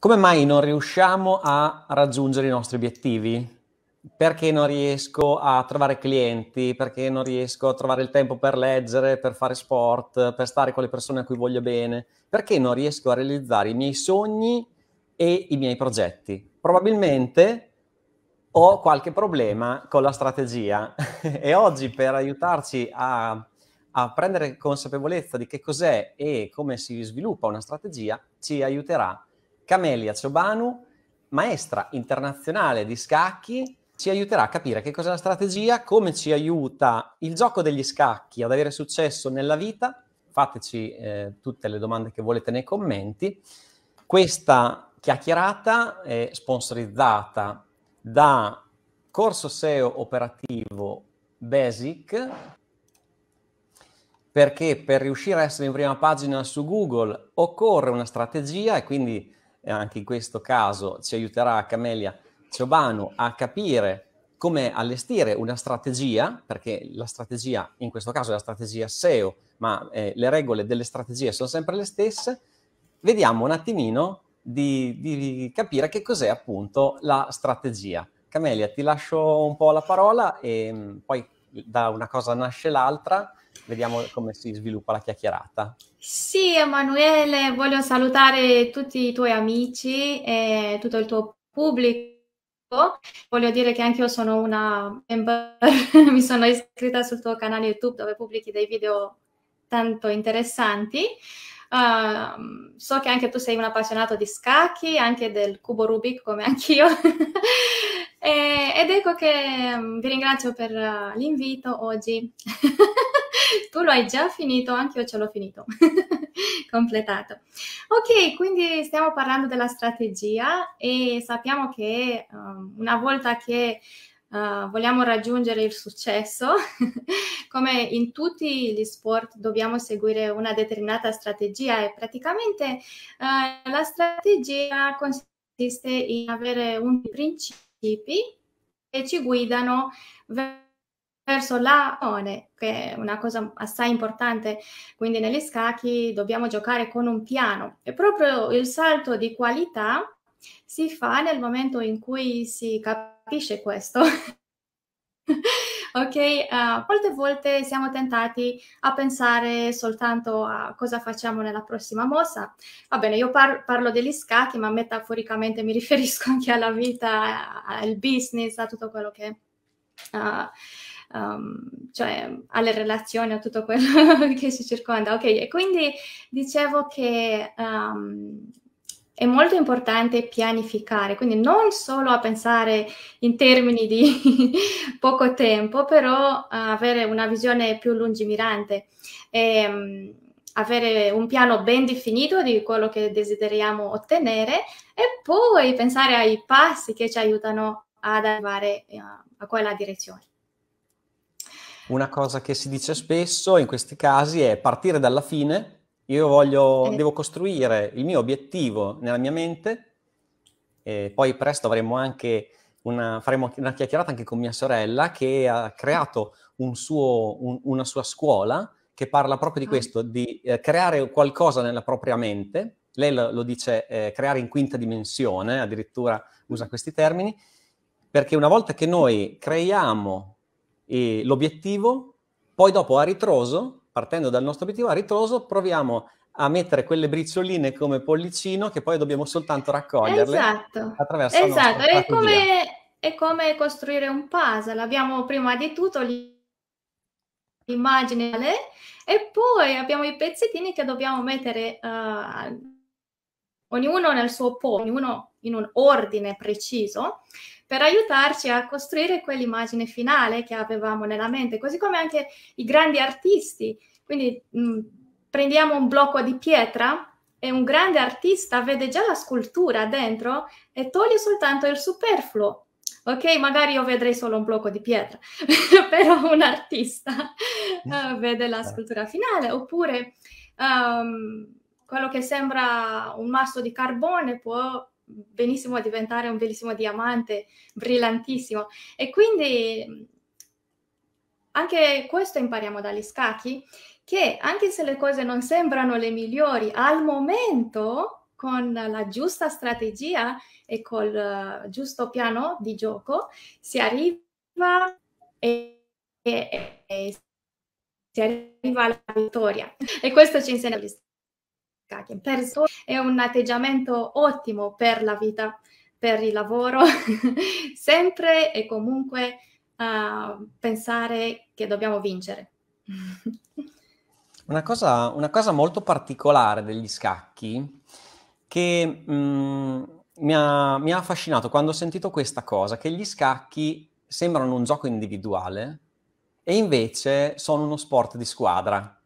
come mai non riusciamo a raggiungere i nostri obiettivi? Perché non riesco a trovare clienti? Perché non riesco a trovare il tempo per leggere, per fare sport, per stare con le persone a cui voglio bene? Perché non riesco a realizzare i miei sogni e i miei progetti? Probabilmente ho qualche problema con la strategia e oggi per aiutarci a a prendere consapevolezza di che cos'è e come si sviluppa una strategia ci aiuterà Camelia Ciobanu, maestra internazionale di scacchi, ci aiuterà a capire che cos'è la strategia, come ci aiuta il gioco degli scacchi ad avere successo nella vita. Fateci eh, tutte le domande che volete nei commenti. Questa chiacchierata è sponsorizzata da Corso SEO Operativo Basic perché per riuscire a essere in prima pagina su Google occorre una strategia e quindi e anche in questo caso ci aiuterà Camelia Ciobanu a capire come allestire una strategia, perché la strategia, in questo caso è la strategia SEO, ma eh, le regole delle strategie sono sempre le stesse, vediamo un attimino di, di capire che cos'è appunto la strategia. Camelia, ti lascio un po' la parola e mm, poi da una cosa nasce l'altra vediamo come si sviluppa la chiacchierata. Sì, Emanuele, voglio salutare tutti i tuoi amici e tutto il tuo pubblico. Voglio dire che anche io sono una member, mi sono iscritta sul tuo canale YouTube dove pubblichi dei video tanto interessanti. Uh, so che anche tu sei un appassionato di scacchi, anche del cubo Rubik come anch'io. ed ecco che mm, vi ringrazio per eh, l'invito oggi. tu lo hai già finito, anche io ce l'ho finito, completato. Ok, quindi stiamo parlando della strategia e sappiamo che um, una volta che Uh, vogliamo raggiungere il successo, come in tutti gli sport dobbiamo seguire una determinata strategia e praticamente uh, la strategia consiste in avere un principio che ci guidano verso perso la azione, che è una cosa assai importante, quindi negli scacchi dobbiamo giocare con un piano e proprio il salto di qualità si fa nel momento in cui si capisce questo. ok, uh, molte volte siamo tentati a pensare soltanto a cosa facciamo nella prossima mossa. Va bene, io par- parlo degli scacchi, ma metaforicamente mi riferisco anche alla vita, al business, a tutto quello che uh, um, cioè alle relazioni, a tutto quello che ci circonda. Ok, e quindi dicevo che um, è molto importante pianificare, quindi non solo a pensare in termini di poco tempo, però avere una visione più lungimirante e um, avere un piano ben definito di quello che desideriamo ottenere e poi pensare ai passi che ci aiutano ad arrivare uh, a quella direzione. Una cosa che si dice spesso in questi casi è partire dalla fine. Io voglio, eh. devo costruire il mio obiettivo nella mia mente e poi presto avremo anche una, faremo una chiacchierata anche con mia sorella che ha creato un suo, un, una sua scuola che parla proprio di ah. questo, di eh, creare qualcosa nella propria mente. Lei lo, lo dice eh, creare in quinta dimensione, addirittura usa questi termini, perché una volta che noi creiamo e l'obiettivo, poi dopo a ritroso, partendo dal nostro obiettivo, a ritroso proviamo a mettere quelle bricioline come pollicino che poi dobbiamo soltanto raccoglierle esatto. attraverso esatto. la Esatto, è, è come, costruire un puzzle. Abbiamo prima di tutto l'immagine e poi abbiamo i pezzettini che dobbiamo mettere uh, ognuno nel suo posto, ognuno in un ordine preciso per aiutarci a costruire quell'immagine finale che avevamo nella mente, così come anche i grandi artisti. Quindi mh, mm, prendiamo un blocco di pietra e un grande artista vede già la scultura dentro e toglie soltanto il superfluo. Ok, magari io vedrei solo un blocco di pietra, però un artista uh, vede la scultura finale. Oppure um, quello che sembra un masso di carbone può benissimo a diventare un bellissimo diamante brillantissimo. E quindi mm, anche questo impariamo dagli scacchi, che anche se le cose non sembrano le migliori al momento, con la giusta strategia e col uh, giusto piano di gioco, si arriva e, e, e si arriva alla vittoria. E questo ci insegna gli scacchi che perso ecco. è un atteggiamento ottimo per la vita, per il lavoro, sempre e comunque uh, pensare che dobbiamo vincere. una, cosa, una cosa molto particolare degli scacchi che mh, mm, mi, ha, mi ha affascinato quando ho sentito questa cosa, che gli scacchi sembrano un gioco individuale e invece sono uno sport di squadra.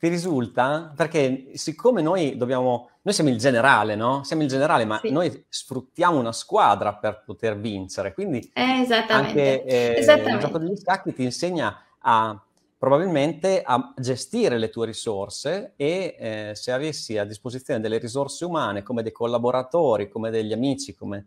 Ti risulta? Perché siccome noi dobbiamo, noi siamo il generale, no? Siamo il generale, ma sì. noi sfruttiamo una squadra per poter vincere, quindi eh, anche eh, il gioco degli scacchi ti insegna a probabilmente a gestire le tue risorse e eh, se avessi a disposizione delle risorse umane come dei collaboratori, come degli amici, come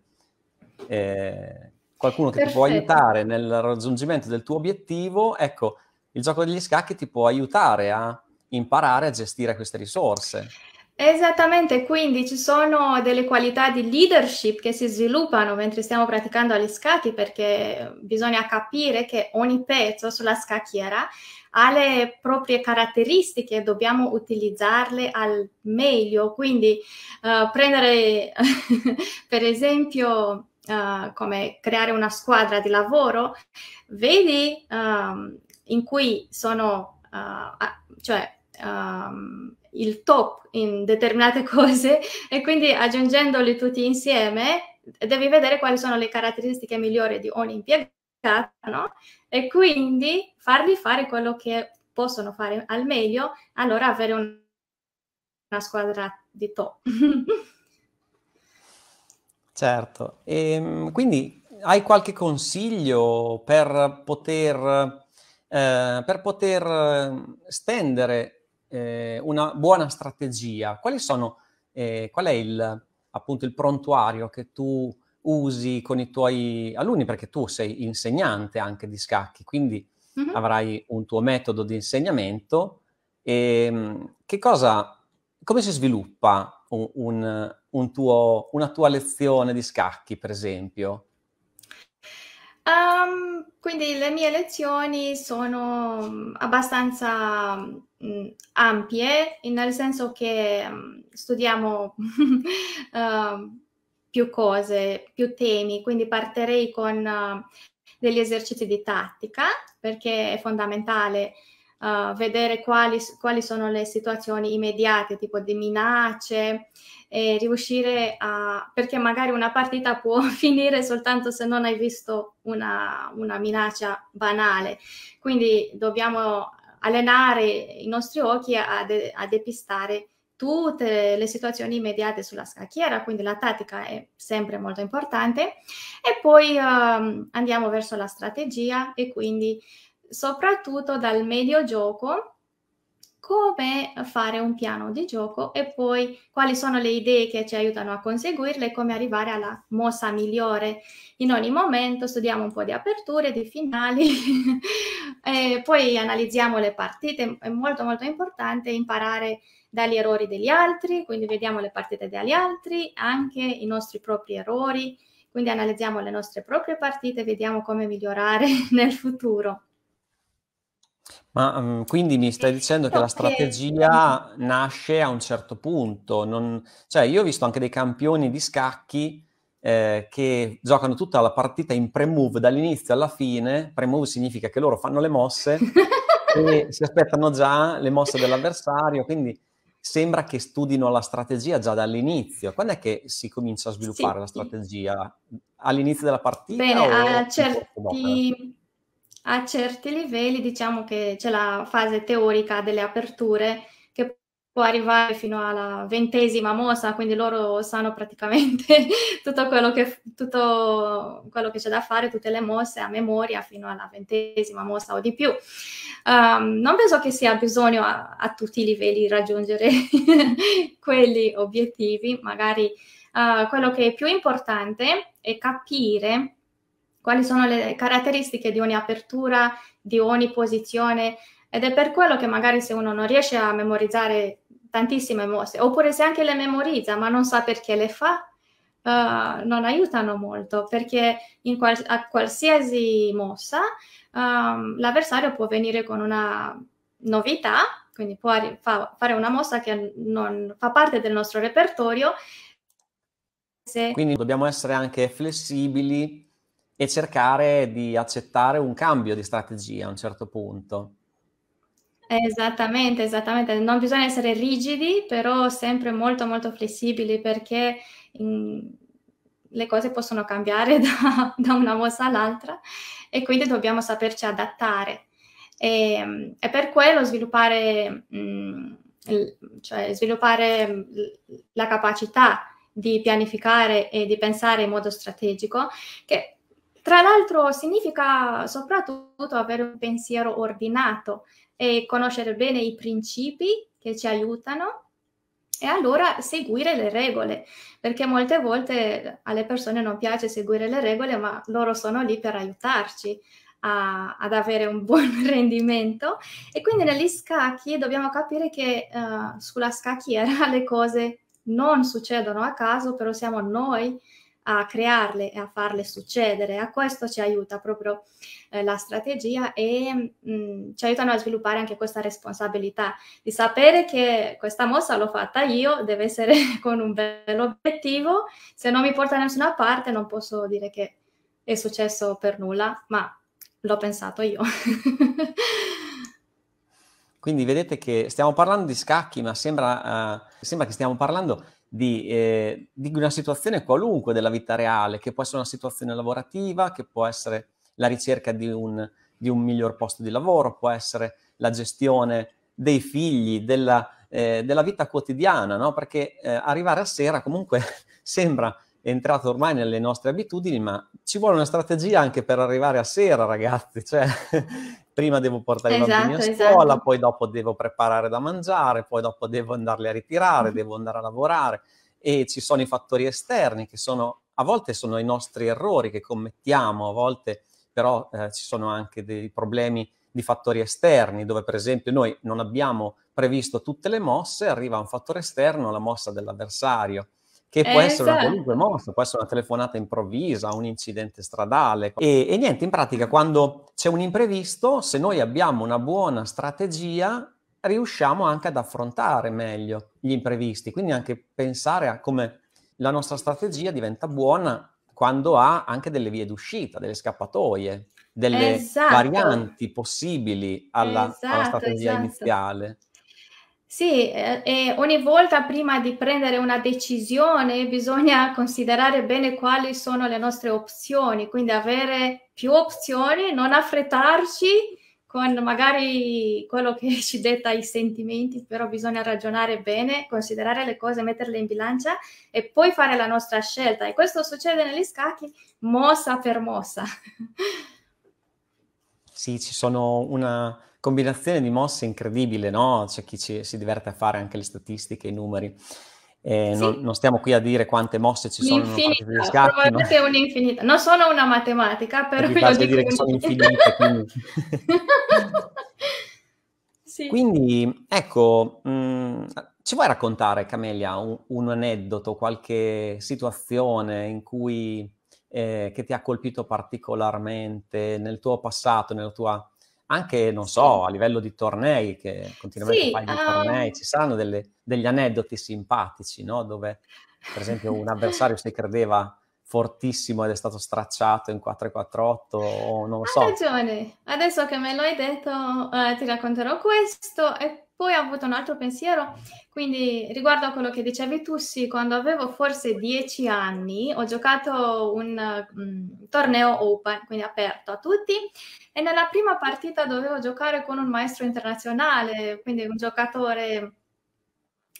eh, qualcuno che Perfetto. ti può aiutare nel raggiungimento del tuo obiettivo, ecco, il gioco degli scacchi ti può aiutare a imparare a gestire queste risorse. Esattamente, quindi ci sono delle qualità di leadership che si sviluppano mentre stiamo praticando agli scacchi perché bisogna capire che ogni pezzo sulla scacchiera ha le proprie caratteristiche, e dobbiamo utilizzarle al meglio, quindi uh, prendere per esempio uh, come creare una squadra di lavoro, vedi um, in cui sono, uh, cioè um, il top in determinate cose e quindi aggiungendoli tutti insieme devi vedere quali sono le caratteristiche migliori di ogni impiegato no? e quindi farli fare quello che possono fare al meglio, allora avere un, una squadra di top. certo, e, ehm, quindi hai qualche consiglio per poter, eh, per poter ehm, stendere eh, una buona strategia? Quali sono, eh, qual è il, appunto il prontuario che tu usi con i tuoi alunni? Perché tu sei insegnante anche di scacchi, quindi mm-hmm. avrai un tuo metodo di insegnamento. E, ehm, che cosa, come si sviluppa un, un, un tuo, una tua lezione di scacchi, per esempio? Um, quindi le mie lezioni sono abbastanza mh, mm, ampie, nel senso che mh, mm, studiamo uh, più cose, più temi, quindi partirei con uh, degli esercizi di tattica, perché è fondamentale Uh, vedere quali, quali, sono le situazioni immediate, tipo di minacce, e riuscire a... perché magari una partita può finire soltanto se non hai visto una, una minaccia banale. Quindi dobbiamo allenare i nostri occhi a, de- a depistare tutte le situazioni immediate sulla scacchiera, quindi la tattica è sempre molto importante. E poi um, andiamo verso la strategia e quindi soprattutto dal medio gioco come fare un piano di gioco e poi quali sono le idee che ci aiutano a conseguirle e come arrivare alla mossa migliore. In ogni momento studiamo un po' di aperture, di finali, poi analizziamo le partite, è molto molto importante imparare dagli errori degli altri, quindi vediamo le partite degli altri, anche i nostri propri errori, quindi analizziamo le nostre proprie partite, vediamo come migliorare nel futuro. Ma mm, quindi mi stai dicendo che la strategia nasce a un certo punto, non... cioè io ho visto anche dei campioni di scacchi eh, che giocano tutta la partita in pre-move dall'inizio alla fine, pre-move significa che loro fanno le mosse e si aspettano già le mosse dell'avversario, quindi sembra che studino la strategia già dall'inizio. Quando è che si comincia a sviluppare sì. la strategia? All'inizio della partita? Bene, a certi a certi livelli diciamo che c'è la fase teorica delle aperture che può arrivare fino alla ventesima mossa, quindi loro sanno praticamente tutto quello che, tutto quello che c'è da fare, tutte le mosse a memoria fino alla ventesima mossa o di più. Um, non penso che sia bisogno a, a tutti i livelli raggiungere quegli obiettivi, magari uh, quello che è più importante è capire quali sono le caratteristiche di ogni apertura, di ogni posizione ed è per quello che magari se uno non riesce a memorizzare tantissime mosse, oppure se anche le memorizza ma non sa perché le fa, uh, non aiutano molto perché in qual- a qualsiasi mossa um, l'avversario può venire con una novità, quindi può arri- fa- fare una mossa che non fa parte del nostro repertorio. Se... Quindi dobbiamo essere anche flessibili e cercare di accettare un cambio di strategia a un certo punto. Esattamente, esattamente. Non bisogna essere rigidi, però sempre molto, molto flessibili perché in, mm, le cose possono cambiare da, da una mossa all'altra e quindi dobbiamo saperci adattare. E, ehm, e per quello sviluppare, mh, mm, cioè sviluppare mm, la capacità di pianificare e di pensare in modo strategico, che tra l'altro significa soprattutto avere un pensiero ordinato e conoscere bene i principi che ci aiutano e allora seguire le regole, perché molte volte alle persone non piace seguire le regole, ma loro sono lì per aiutarci a, ad avere un buon rendimento. E quindi negli scacchi dobbiamo capire che uh, sulla scacchiera le cose non succedono a caso, però siamo noi a crearle e a farle succedere. A questo ci aiuta proprio eh, la strategia e mh, mm, ci aiutano a sviluppare anche questa responsabilità di sapere che questa mossa l'ho fatta io, deve essere con un bel obiettivo, se non mi porta da nessuna parte non posso dire che è successo per nulla, ma l'ho pensato io. Quindi vedete che stiamo parlando di scacchi, ma sembra, uh, sembra che stiamo parlando di, eh, di, una situazione qualunque della vita reale, che può essere una situazione lavorativa, che può essere la ricerca di un, di un miglior posto di lavoro, può essere la gestione dei figli, della, eh, della vita quotidiana, no? perché eh, arrivare a sera comunque sembra entrato ormai nelle nostre abitudini, ma ci vuole una strategia anche per arrivare a sera, ragazzi. Cioè, prima devo portare esatto, i bambini a esatto, scuola, esatto. poi dopo devo preparare da mangiare, poi dopo devo andarli a ritirare, mm-hmm. devo andare a lavorare. E ci sono i fattori esterni che sono, a volte sono i nostri errori che commettiamo, a volte però eh, ci sono anche dei problemi di fattori esterni, dove per esempio noi non abbiamo previsto tutte le mosse, arriva un fattore esterno, la mossa dell'avversario che può eh, essere esatto. una qualunque mossa, può essere una telefonata improvvisa, un incidente stradale. E, e niente, in pratica, quando c'è un imprevisto, se noi abbiamo una buona strategia, riusciamo anche ad affrontare meglio gli imprevisti, quindi anche pensare a come la nostra strategia diventa buona quando ha anche delle vie d'uscita, delle scappatoie, delle esatto. varianti possibili alla, esatto, alla strategia esatto. iniziale. Sì, eh, e ogni volta prima di prendere una decisione bisogna considerare bene quali sono le nostre opzioni, quindi avere più opzioni, non affrettarci con magari quello che ci detta i sentimenti, però bisogna ragionare bene, considerare le cose, metterle in bilancia e poi fare la nostra scelta. E questo succede negli scacchi mossa per mossa. Sì, ci sono una combinazione di mosse incredibile, no? C'è chi ci, si diverte a fare anche le statistiche, i numeri. Eh, sì. non, non, stiamo qui a dire quante mosse ci sono L'infinita, in una partita No? un'infinita. Non sono una matematica, però io lo dico. dire che sono infinite, quindi... sì. quindi ecco, mh, mm, ci vuoi raccontare, Camelia, un, un, aneddoto, qualche situazione in cui, eh, che ti ha colpito particolarmente nel tuo passato, nella tua anche, non so, a livello di tornei, che continuamente sì, fai dei um... Ehm, tornei, ci saranno delle, degli aneddoti simpatici, no? Dove, per esempio, un avversario si credeva fortissimo ed è stato stracciato in 448 o non lo so. Hai ragione, adesso che me lo hai detto eh, ti racconterò questo e poi ho avuto un altro pensiero, quindi riguardo a quello che dicevi tu, sì, quando avevo forse 10 anni ho giocato un um, torneo open, quindi aperto a tutti e nella prima partita dovevo giocare con un maestro internazionale, quindi un giocatore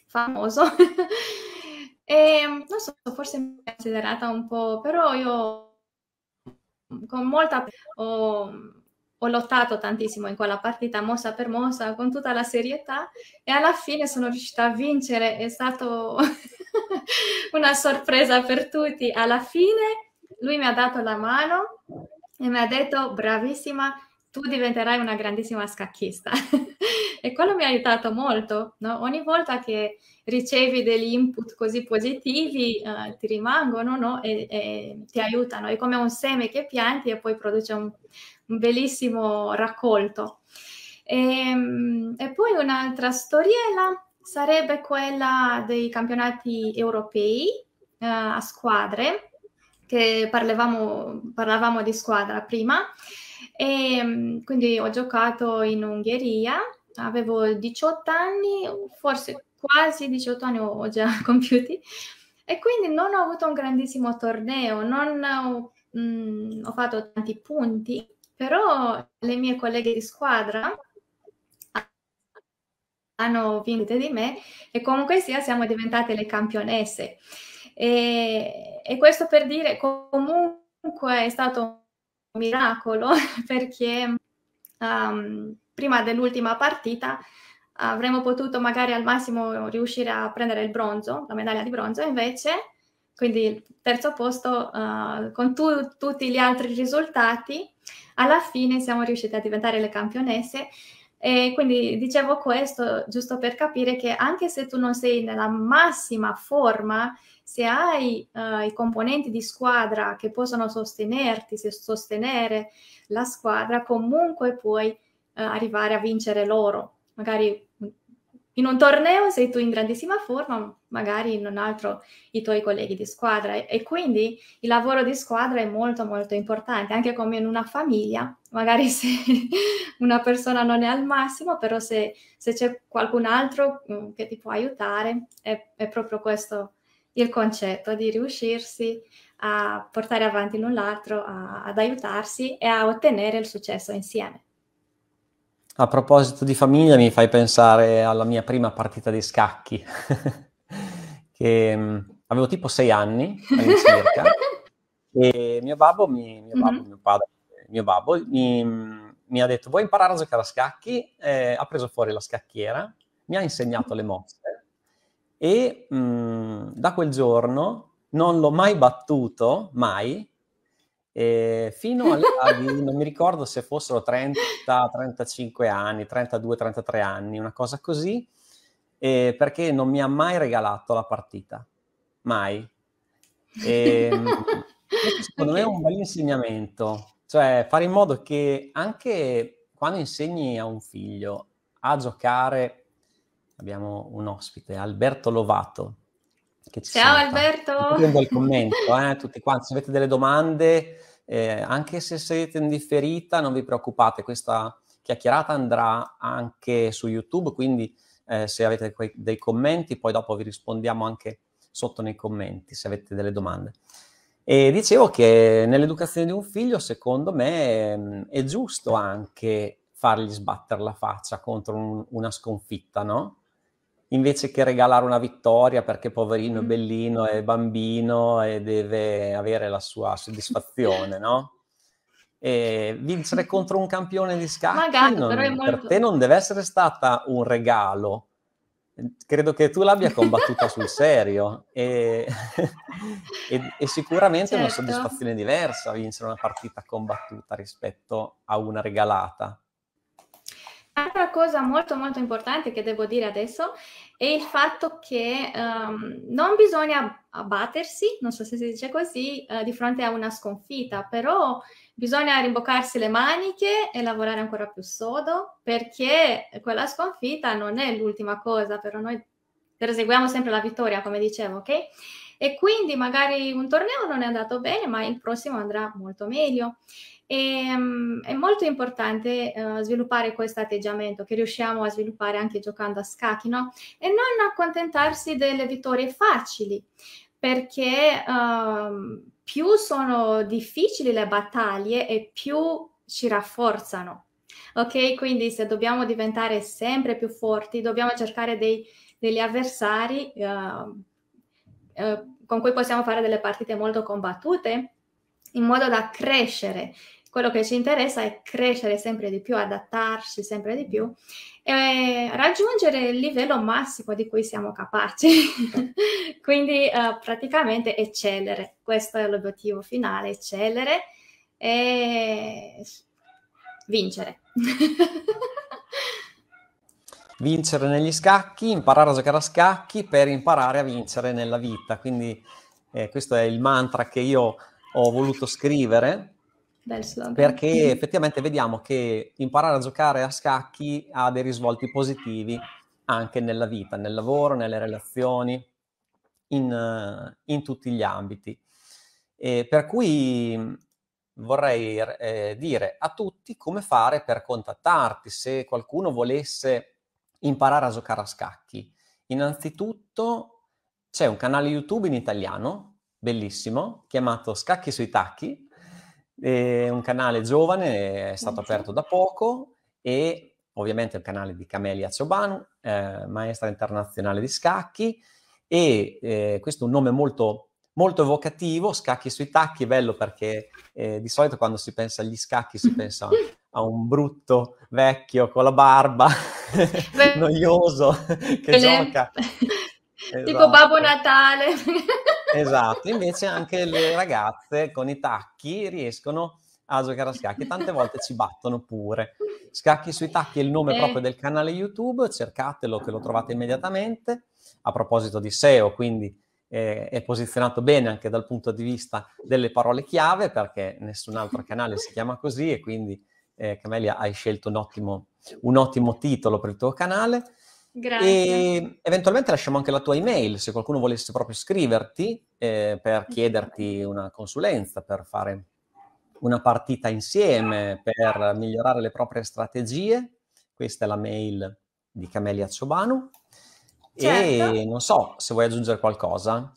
famoso E ehm, non so, forse mi è considerata un po', però io con molta ho, ho lottato tantissimo in quella partita, mossa per mossa, con tutta la serietà e alla fine sono riuscita a vincere. È stata una sorpresa per tutti. Alla fine lui mi ha dato la mano e mi ha detto bravissima, tu diventerai una grandissima scacchista. E quello mi ha aiutato molto, no? Ogni volta che ricevi degli input così positivi eh, ti rimangono no? e, e, ti aiutano. È come un seme che pianti e poi produce un, un bellissimo raccolto. E, ehm, e poi un'altra storiella sarebbe quella dei campionati europei eh, a squadre, che parlavamo, parlavamo di squadra prima, e ehm, quindi ho giocato in Ungheria avevo 18 anni, forse quasi 18 anni ho già compiuti, e quindi non ho avuto un grandissimo torneo, non ho, mh, mm, ho fatto tanti punti, però le mie colleghe di squadra hanno vinto di me e comunque sia siamo diventate le campionesse. E, e questo per dire comunque è stato un miracolo perché um, prima dell'ultima partita avremmo potuto magari al massimo riuscire a prendere il bronzo, la medaglia di bronzo, invece, quindi il terzo posto uh, con tu, tutti gli altri risultati, alla fine siamo riusciti a diventare le campionesse. E quindi dicevo questo giusto per capire che anche se tu non sei nella massima forma, se hai uh, i componenti di squadra che possono sostenerti, se sostenere la squadra, comunque puoi uh, arrivare a vincere loro. Magari in un torneo sei tu in grandissima forma, magari in un altro i tuoi colleghi di squadra. E, e quindi il lavoro di squadra è molto molto importante, anche come in una famiglia, magari se una persona non è al massimo, però se, se c'è qualcun altro mm, che ti può aiutare, è, è proprio questo il concetto di riuscirsi a portare avanti l'un l'altro, a, ad aiutarsi e a ottenere il successo insieme. A proposito di famiglia, mi fai pensare alla mia prima partita di scacchi, che mh, mm, avevo tipo sei anni all'incirca, e mio babbo, mi, mio, babbo mm-hmm. mio padre, mio babbo, mi, mi ha detto vuoi imparare a giocare a scacchi? Eh, ha preso fuori la scacchiera, mi ha insegnato le mosse e mh, mm, da quel giorno non l'ho mai battuto, mai, fino all'età di, non mi ricordo se fossero 30, 35 anni, 32, 33 anni, una cosa così, eh, perché non mi ha mai regalato la partita, mai. E, mm, secondo okay. me è un bel insegnamento, cioè fare in modo che anche quando insegni a un figlio a giocare abbiamo un ospite, Alberto Lovato. Che ci Ciao salta. Alberto! Prendo il commento, eh, tutti quanti, se avete delle domande, eh, anche se siete in differita, non vi preoccupate, questa chiacchierata andrà anche su YouTube, quindi eh, se avete que- dei commenti, poi dopo vi rispondiamo anche sotto nei commenti, se avete delle domande. E dicevo che nell'educazione di un figlio, secondo me, ehm, è giusto anche fargli sbattere la faccia contro un, una sconfitta, no? invece che regalare una vittoria perché poverino è mm. bellino, è bambino e deve avere la sua soddisfazione, no? E vincere contro un campione di scacchi Magari, non, molto... per te non deve essere stata un regalo. Credo che tu l'abbia combattuta sul serio e, e, e sicuramente certo. è una certo. soddisfazione diversa vincere una partita combattuta rispetto a una regalata. Un'altra cosa molto molto importante che devo dire adesso è il fatto che um, non bisogna abbattersi, non so se si dice così, uh, di fronte a una sconfitta, però bisogna rimboccarsi le maniche e lavorare ancora più sodo perché quella sconfitta non è l'ultima cosa, però noi perseguiamo sempre la vittoria, come dicevo, ok? e quindi magari un torneo non è andato bene, ma il prossimo andrà molto meglio. E, um, è molto importante uh, sviluppare questo atteggiamento che riusciamo a sviluppare anche giocando a scacchi, no? E non accontentarsi delle vittorie facili, perché uh, più sono difficili le battaglie e più ci rafforzano. Ok, quindi se dobbiamo diventare sempre più forti, dobbiamo cercare dei, degli avversari uh, eh, con cui possiamo fare delle partite molto combattute in modo da crescere. Quello che ci interessa è crescere sempre di più, adattarci sempre di più e raggiungere il livello massimo di cui siamo capaci. Quindi eh, praticamente eccellere, questo è l'obiettivo finale, eccellere e vincere. vincere negli scacchi, imparare a giocare a scacchi per imparare a vincere nella vita. Quindi eh, questo è il mantra che io ho voluto scrivere perché effettivamente vediamo che imparare a giocare a scacchi ha dei risvolti positivi anche nella vita, nel lavoro, nelle relazioni, in, in tutti gli ambiti. E per cui mm, vorrei eh, dire a tutti come fare per contattarti se qualcuno volesse imparare a giocare a scacchi? Innanzitutto c'è un canale YouTube in italiano, bellissimo, chiamato Scacchi sui tacchi, è un canale giovane, è stato aperto da poco e ovviamente è il canale di Camelia Ciobanu, eh, maestra internazionale di scacchi e eh, questo è un nome molto molto evocativo, scacchi sui tacchi, bello perché eh, di solito quando si pensa agli scacchi si pensa a un brutto vecchio con la barba noioso che Le... Eh, gioca. Esatto. Tipo Babbo Natale. esatto, invece anche le ragazze con i tacchi riescono a giocare a scacchi, tante volte ci battono pure. Scacchi sui tacchi è il nome eh. proprio del canale YouTube, cercatelo che lo trovate immediatamente. A proposito di SEO, quindi eh, è posizionato bene anche dal punto di vista delle parole chiave perché nessun altro canale si chiama così e quindi eh, Camelia, hai scelto un ottimo, un ottimo titolo per il tuo canale. Grazie. E eventualmente lasciamo anche la tua email se qualcuno volesse proprio scriverti eh, per chiederti una consulenza, per fare una partita insieme, per migliorare le proprie strategie. Questa è la mail di Camelia Ciobanu. Certo. E non so se vuoi aggiungere qualcosa.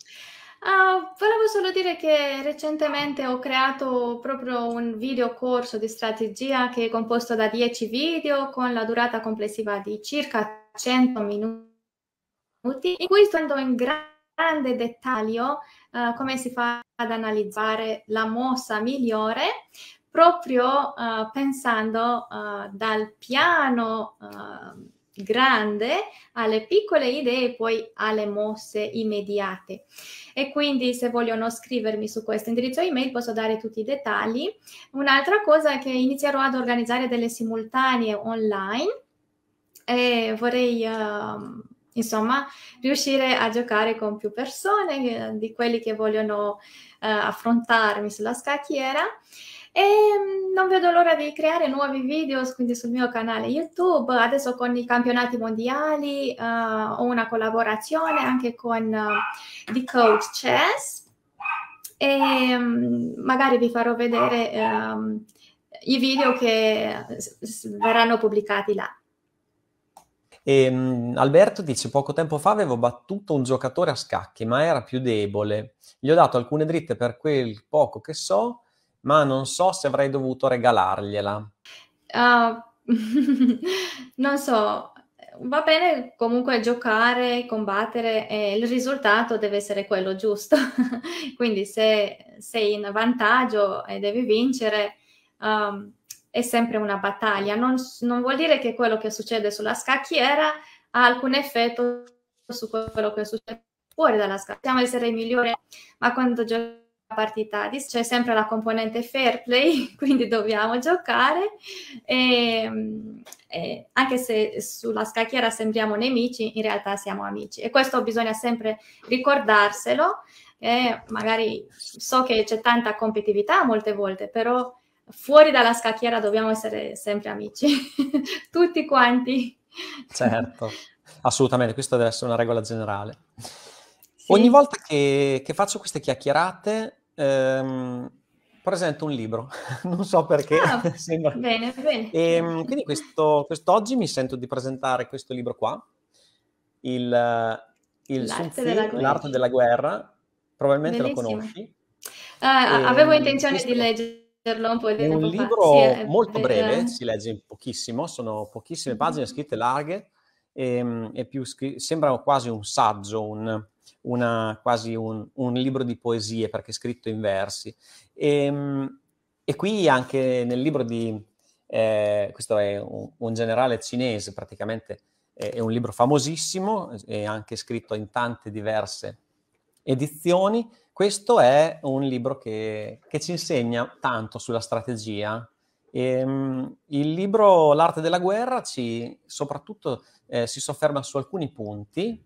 Uh, volevo solo dire che recentemente ho creato proprio un video corso di strategia che è composto da 10 video con la durata complessiva di circa 100 minuti, in cui sto in grande dettaglio uh, come si fa ad analizzare la mossa migliore proprio uh, pensando eh, dal piano ehm, grande alle piccole idee e poi alle mosse immediate. E quindi se vogliono scrivermi su questo indirizzo email posso dare tutti i dettagli. Un'altra cosa è che inizierò ad organizzare delle simultanee online e vorrei uh, insomma riuscire a giocare con più persone eh, di quelli che vogliono uh, affrontarmi sulla scacchiera e mm, non vedo l'ora di creare nuovi video quindi sul mio canale YouTube, adesso con i campionati mondiali uh, ho una collaborazione anche con uh, eh, The Coach Chess e um, magari vi farò vedere um, i video che verranno pubblicati là. E, ehm, Alberto dice: Poco tempo fa avevo battuto un giocatore a scacchi, ma era più debole. Gli ho dato alcune dritte per quel poco che so, ma non so se avrei dovuto regalargliela. Uh, non so, va bene comunque giocare, combattere, e il risultato deve essere quello giusto. Quindi se sei in vantaggio e devi vincere, um, è sempre una battaglia. Non, non, vuol dire che quello che succede sulla scacchiera ha alcun effetto su quello che succede fuori dalla scacchiera. Possiamo essere i migliori, ma quando giochiamo partita, c'è sempre la componente fair play, quindi dobbiamo giocare, e, ehm, e anche se sulla scacchiera sembriamo nemici, in realtà siamo amici e questo bisogna sempre ricordarselo, e magari so che c'è tanta competitività molte volte, però fuori dalla scacchiera dobbiamo essere sempre amici, tutti quanti. Certo, assolutamente, questa deve essere una regola generale. Sì. Ogni volta che, che, faccio queste chiacchierate ehm, presento un libro, non so perché. Ah, bene, bene. E, ehm, quindi questo, quest'oggi mi sento di presentare questo libro qua, il, il L'arte, della L'arte, della guerra, probabilmente Bellissimo. lo conosci. Ah, ehm, avevo intenzione di leggerlo un po' di tempo È un libro sì, è molto per... breve, si legge in pochissimo, sono pochissime pagine mm-hmm. scritte larghe, e, ehm, e più, sembra quasi un saggio, un una, quasi un, un, libro di poesie perché è scritto in versi. E, ehm, e qui anche nel libro di, eh, questo è un, un, generale cinese, praticamente è, è un libro famosissimo, è anche scritto in tante diverse edizioni. Questo è un libro che, che ci insegna tanto sulla strategia, ehm, il libro L'arte della guerra ci, soprattutto eh, si sofferma su alcuni punti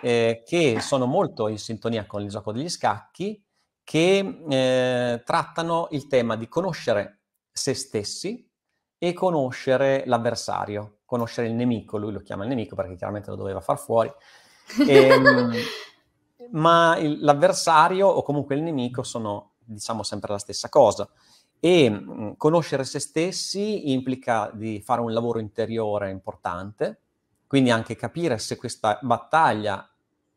eh, che sono molto in sintonia con il gioco degli scacchi, che eh, trattano il tema di conoscere se stessi e conoscere l'avversario, conoscere il nemico, lui lo chiama il nemico perché chiaramente lo doveva far fuori, e, ehm, ma il, l'avversario o comunque il nemico sono diciamo sempre la stessa cosa e mh, conoscere se stessi implica di fare un lavoro interiore importante quindi anche capire se questa battaglia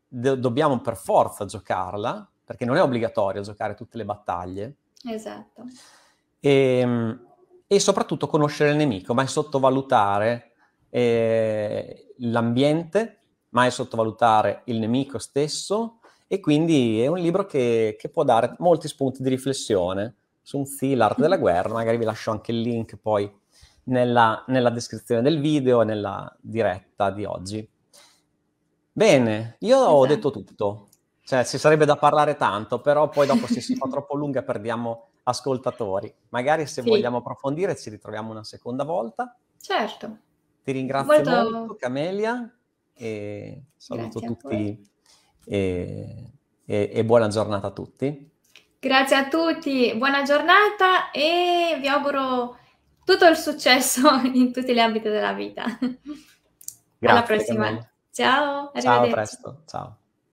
do- dobbiamo per forza giocarla, perché non è obbligatorio giocare tutte le battaglie. Esatto. E, ehm, e soprattutto conoscere il nemico, mai sottovalutare eh, l'ambiente, mai sottovalutare il nemico stesso. E quindi è un libro che, che può dare molti spunti di riflessione su un sì, l'arte della mm-hmm. guerra. Magari vi lascio anche il link poi nella, nella descrizione del video e nella diretta di oggi. Bene, io esatto. ho detto tutto, cioè ci sarebbe da parlare tanto, però poi dopo se si fa troppo lunga perdiamo ascoltatori. Magari se sì. vogliamo approfondire ci ritroviamo una seconda volta. Certo. Ti ringrazio molto, molto Camelia e saluto tutti e, e, e buona giornata a tutti. Grazie a tutti, buona giornata e vi auguro tutto il successo in tutti gli ambiti della vita. Grazie, Alla prossima. Ciao, arrivederci. Ciao, a presto. Ciao.